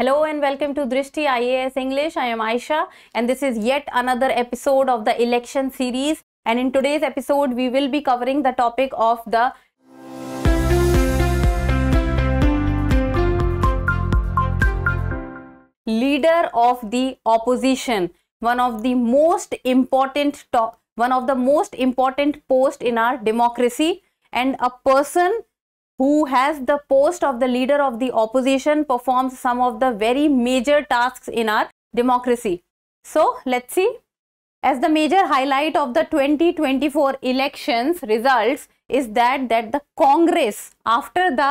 Hello and welcome to Drishti IAS English. I am Aisha and this is yet another episode of the election series. And in today's episode, we will be covering the topic of the leader of the opposition, one of the most important one of the most important post in our democracy and a person who has the post of the leader of the opposition performs some of the very major tasks in our democracy. So let's see. As the major highlight of the 2024 elections results is that that the Congress after the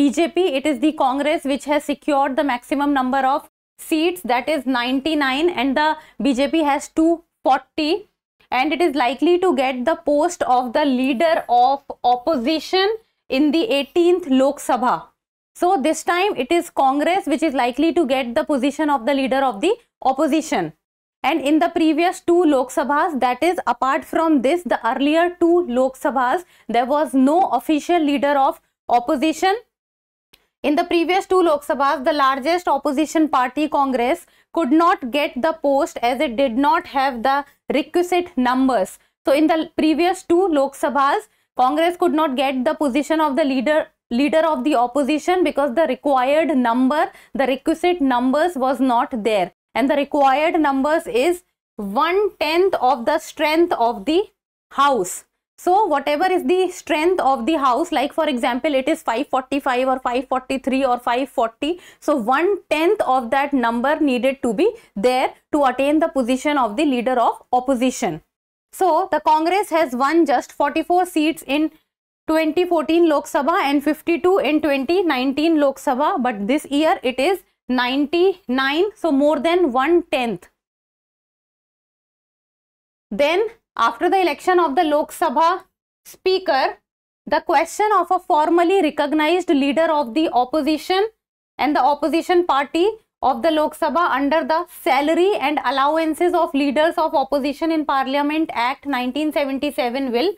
BJP it is the Congress which has secured the maximum number of seats that is 99 and the BJP has 240 and it is likely to get the post of the leader of opposition in the 18th Lok Sabha. So this time it is Congress which is likely to get the position of the leader of the opposition. And in the previous two Lok Sabhas, that is apart from this, the earlier two Lok Sabhas, there was no official leader of opposition. In the previous two Lok Sabhas, the largest opposition party, Congress, could not get the post as it did not have the requisite numbers. So in the previous two Lok Sabhas, Congress could not get the position of the leader leader of the opposition because the required number, the requisite numbers was not there. And the required numbers is one-tenth of the strength of the house. So whatever is the strength of the house, like for example, it is 545 or 543 or 540. So one tenth of that number needed to be there to attain the position of the leader of opposition. So, the Congress has won just 44 seats in 2014 Lok Sabha and 52 in 2019 Lok Sabha, but this year it is 99, so more than one tenth. Then, after the election of the Lok Sabha Speaker, the question of a formally recognized leader of the opposition and the opposition party of the Lok Sabha under the Salary and Allowances of Leaders of Opposition in Parliament Act 1977 will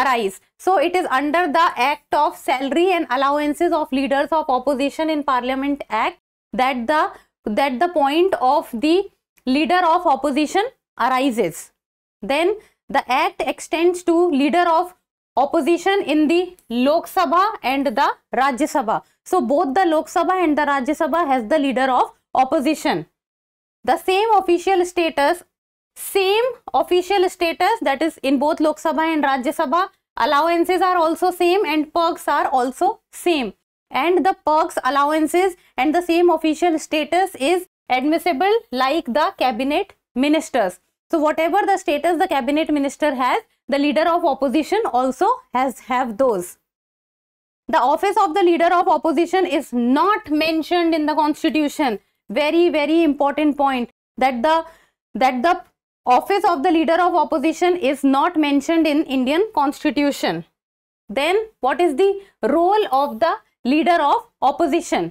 arise. So it is under the Act of Salary and Allowances of Leaders of Opposition in Parliament Act that the that the point of the leader of opposition arises. Then the act extends to leader of opposition in the Lok Sabha and the Rajya Sabha. So both the Lok Sabha and the Rajya Sabha has the leader of opposition. The same official status, same official status that is in both Lok Sabha and Rajya Sabha, allowances are also same and perks are also same. And the perks, allowances and the same official status is admissible like the cabinet ministers. So whatever the status the cabinet minister has, the leader of opposition also has have those. The office of the leader of opposition is not mentioned in the constitution very very important point that the that the office of the leader of opposition is not mentioned in indian constitution then what is the role of the leader of opposition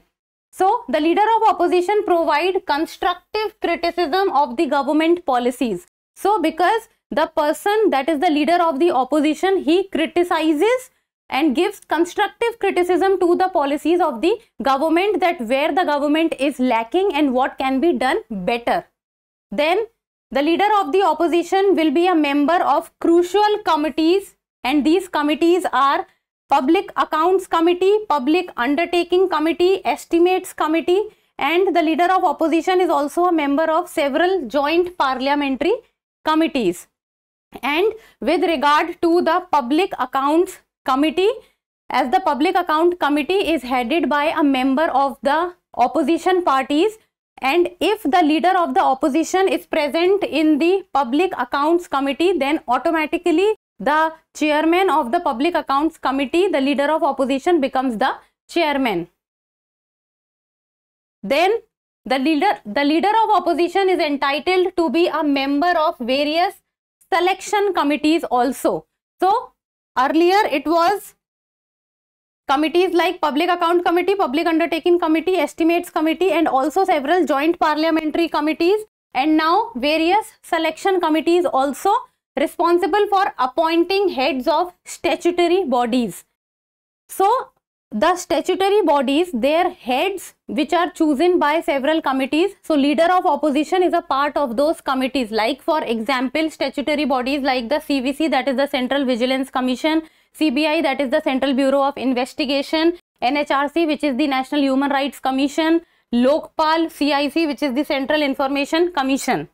so the leader of opposition provide constructive criticism of the government policies so because the person that is the leader of the opposition he criticizes and gives constructive criticism to the policies of the government that where the government is lacking and what can be done better. Then the leader of the opposition will be a member of crucial committees and these committees are Public Accounts Committee, Public Undertaking Committee, Estimates Committee and the leader of opposition is also a member of several joint parliamentary committees. And with regard to the Public Accounts committee as the public account committee is headed by a member of the opposition parties and if the leader of the opposition is present in the public accounts committee then automatically the chairman of the public accounts committee the leader of opposition becomes the chairman then the leader the leader of opposition is entitled to be a member of various selection committees also so earlier it was committees like public account committee public undertaking committee estimates committee and also several joint parliamentary committees and now various selection committees also responsible for appointing heads of statutory bodies so the statutory bodies their heads which are chosen by several committees so leader of opposition is a part of those committees like for example statutory bodies like the cvc that is the central vigilance commission cbi that is the central bureau of investigation nhrc which is the national human rights commission lokpal cic which is the central information commission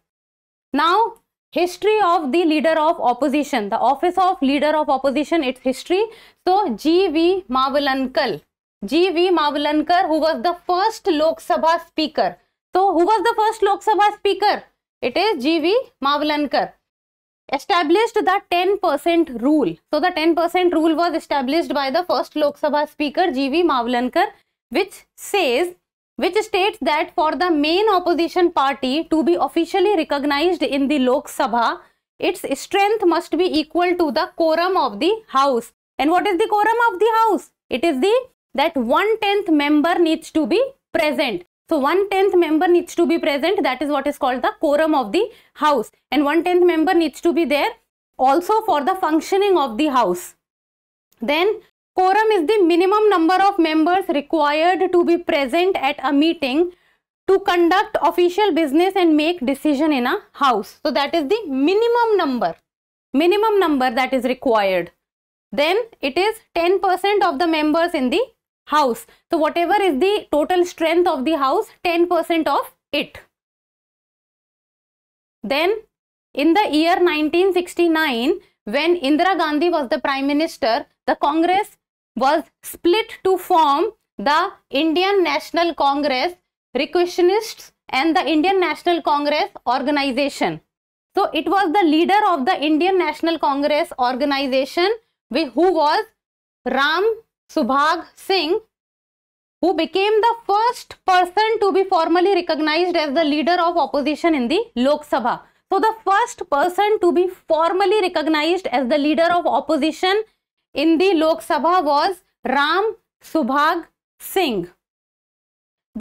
now history of the leader of opposition the office of leader of opposition its history so gv mavalankar gv mavalankar who was the first lok sabha speaker so who was the first lok sabha speaker it is gv mavalankar established the 10% rule so the 10% rule was established by the first lok sabha speaker gv mavalankar which says which states that for the main opposition party to be officially recognized in the Lok Sabha, its strength must be equal to the quorum of the house. And what is the quorum of the house? It is the that one-tenth member needs to be present. So one-tenth member needs to be present. That is what is called the quorum of the house. And one-tenth member needs to be there also for the functioning of the house. Then Quorum is the minimum number of members required to be present at a meeting to conduct official business and make decision in a house. So that is the minimum number, minimum number that is required. Then it is 10% of the members in the house. So whatever is the total strength of the house, 10% of it. Then in the year 1969, when Indira Gandhi was the Prime Minister, the Congress was split to form the Indian National Congress Requisitionists, and the Indian National Congress Organization. So it was the leader of the Indian National Congress Organization who was Ram Subhag Singh who became the first person to be formally recognized as the leader of opposition in the Lok Sabha. So the first person to be formally recognized as the leader of opposition in the Lok Sabha was Ram Subhag Singh.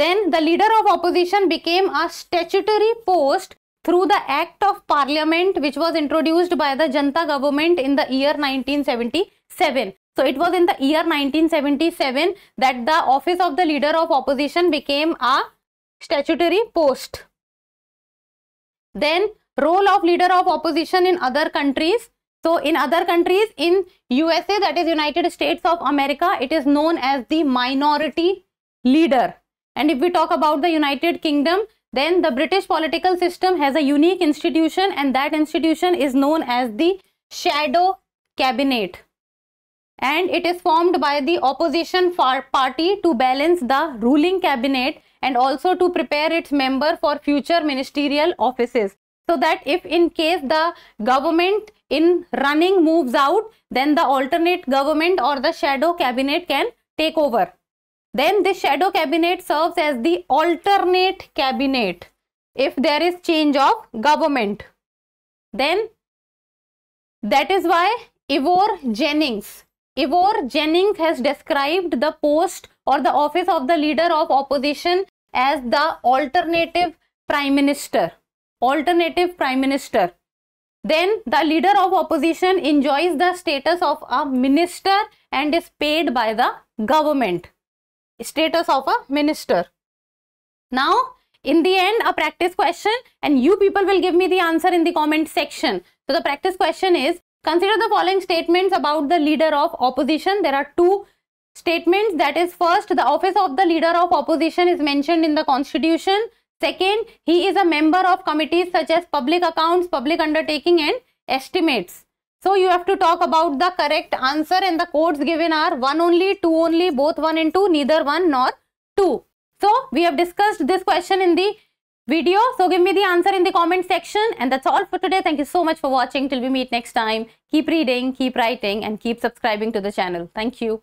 Then the leader of opposition became a statutory post through the Act of Parliament which was introduced by the Janta government in the year 1977. So it was in the year 1977 that the office of the leader of opposition became a statutory post. Then role of leader of opposition in other countries so in other countries, in USA, that is United States of America, it is known as the minority leader. And if we talk about the United Kingdom, then the British political system has a unique institution and that institution is known as the shadow cabinet. And it is formed by the opposition party to balance the ruling cabinet and also to prepare its member for future ministerial offices so that if in case the government in running moves out then the alternate government or the shadow cabinet can take over then this shadow cabinet serves as the alternate cabinet if there is change of government then that is why Ivor Jennings Ivor Jennings has described the post or the office of the leader of opposition as the alternative prime minister alternative prime minister. Then the leader of opposition enjoys the status of a minister and is paid by the government. Status of a minister. Now, in the end, a practice question and you people will give me the answer in the comment section. So, the practice question is, consider the following statements about the leader of opposition. There are two statements that is first, the office of the leader of opposition is mentioned in the constitution Second, he is a member of committees such as public accounts, public undertaking and estimates. So you have to talk about the correct answer and the codes given are 1 only, 2 only, both 1 and 2, neither 1 nor 2. So we have discussed this question in the video. So give me the answer in the comment section and that's all for today. Thank you so much for watching. Till we meet next time, keep reading, keep writing and keep subscribing to the channel. Thank you.